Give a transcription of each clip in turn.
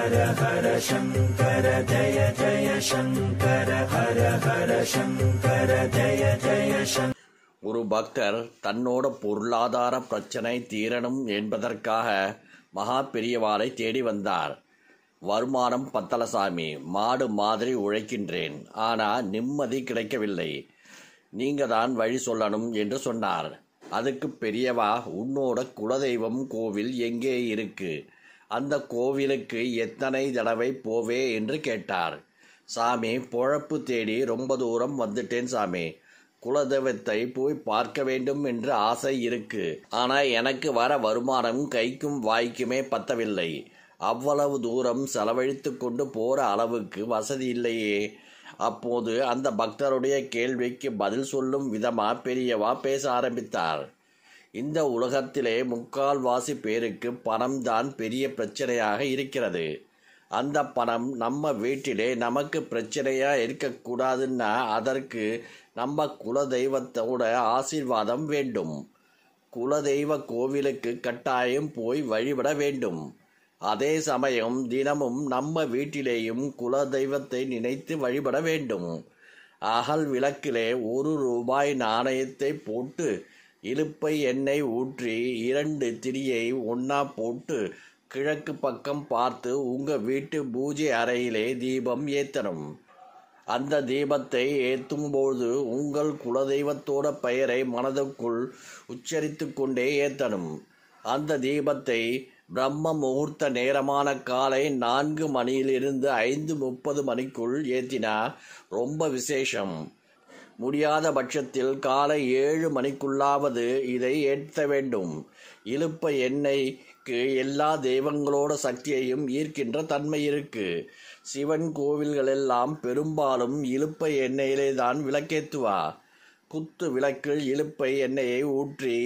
ஹர ஹர சங்கர ஜய ஜய சங்கர ஹர ஹர சங்கர ஜய ஜய சங்கர ஒரு பக்தர் தன்னோட பொருளாதார பிரச்சனை தீரணும் என்பதற்காக மகா பெரியவாரை தேடி வந்தார் வருமானம் பத்தலசாமி மாடு மாதிரி உழைக்கின்றேன் ஆனா நிம்மதி கிடைக்கவில்லை நீங்க தான் வழி சொல்லணும் என்று சொன்னார் அதுக்கு பெரியவா உன்னோட குலதெய்வம் கோவில் எங்கே இருக்கு அந்த கோவிலுக்கு எத்தனை தடவை போவே என்று கேட்டார் சாமி பொழப்பு தேடி ரொம்ப தூரம் வந்துட்டேன் சாமி குலதெய்வத்தை போய் பார்க்க வேண்டும் என்று ஆசை இருக்கு ஆனா எனக்கு வர வருமானம் கைக்கும் வாய்க்குமே பத்தவில்லை அவ்வளவு தூரம் செலவழித்து கொண்டு போற அளவுக்கு வசதி இல்லையே அப்போது அந்த பக்தருடைய கேள்விக்கு பதில் சொல்லும் விதமா பெரியவா பேச ஆரம்பித்தார் இந்த உலகத்திலே முக்கால்வாசி பேருக்கு பணம் தான் பெரிய பிரச்சனையாக இருக்கிறது அந்த பணம் நம்ம வீட்டிலே நமக்கு பிரச்சனையாக இருக்கக்கூடாதுன்னா அதற்கு நம்ம குலதெய்வத்தோட ஆசீர்வாதம் வேண்டும் குலதெய்வ கோவிலுக்கு கட்டாயம் போய் வழிபட வேண்டும் அதே சமயம் தினமும் நம்ம வீட்டிலேயும் குலதெய்வத்தை நினைத்து வழிபட வேண்டும் அகல் விளக்கிலே ஒரு ரூபாய் நாணயத்தை போட்டு இழுப்பை எண்ணெய் ஊற்றி இரண்டு திரியை ஒன்றா போட்டு கிழக்கு பக்கம் பார்த்து உங்கள் வீட்டு பூஜை அறையிலே தீபம் ஏத்தணும் அந்த தீபத்தை ஏற்றும்போது உங்கள் குலதெய்வத்தோட பெயரை மனதுக்குள் உச்சரித்து கொண்டே ஏற்றணும் அந்த தீபத்தை பிரம்ம முகூர்த்த நேரமான காலை நான்கு மணியிலிருந்து ஐந்து முப்பது மணிக்குள் ஏற்றினா ரொம்ப விசேஷம் முடியாத பட்சத்தில் காலை ஏழு மணிக்குள்ளாவது இதை ஏற்ற வேண்டும் இழுப்ப எண்ணெய்க்கு எல்லா தெய்வங்களோட சக்தியையும் ஈர்க்கின்ற தன்மை இருக்கு சிவன் கோவில்களெல்லாம் பெரும்பாலும் இழுப்ப எண்ணெயிலே தான் விளக்கேத்துவா குத்து விளக்கு இழுப்பை எண்ணெயை ஊற்றி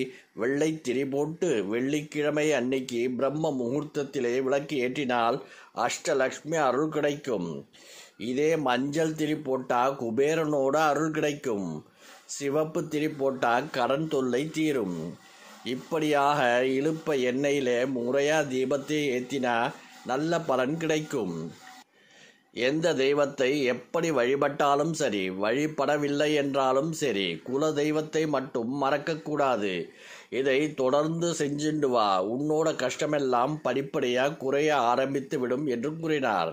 வெள்ளைத்திரி போட்டு வெள்ளிக்கிழமை அன்னைக்கு பிரம்ம முகூர்த்தத்திலே விளக்கு ஏற்றினால் அஷ்டலக்ஷ்மி அருள் கிடைக்கும் இதே மஞ்சள் திரி போட்டா குபேரனோட அருள் கிடைக்கும் சிவப்பு திரி போட்டா கடன் தொல்லை தீரும் இப்படியாக இழுப்ப எண்ணெயிலே முறையாக தீபத்தை ஏத்தினா நல்ல பலன் கிடைக்கும் எந்த தெய்வத்தை எப்படி வழிபட்டாலும் சரி வழிபடவில்லை என்றாலும் சரி குல தெய்வத்தை மட்டும் மறக்கக்கூடாது இதை தொடர்ந்து செஞ்சுண்டு வா உன்னோட கஷ்டமெல்லாம் படிப்படியாக குறைய ஆரம்பித்து விடும் என்று கூறினார்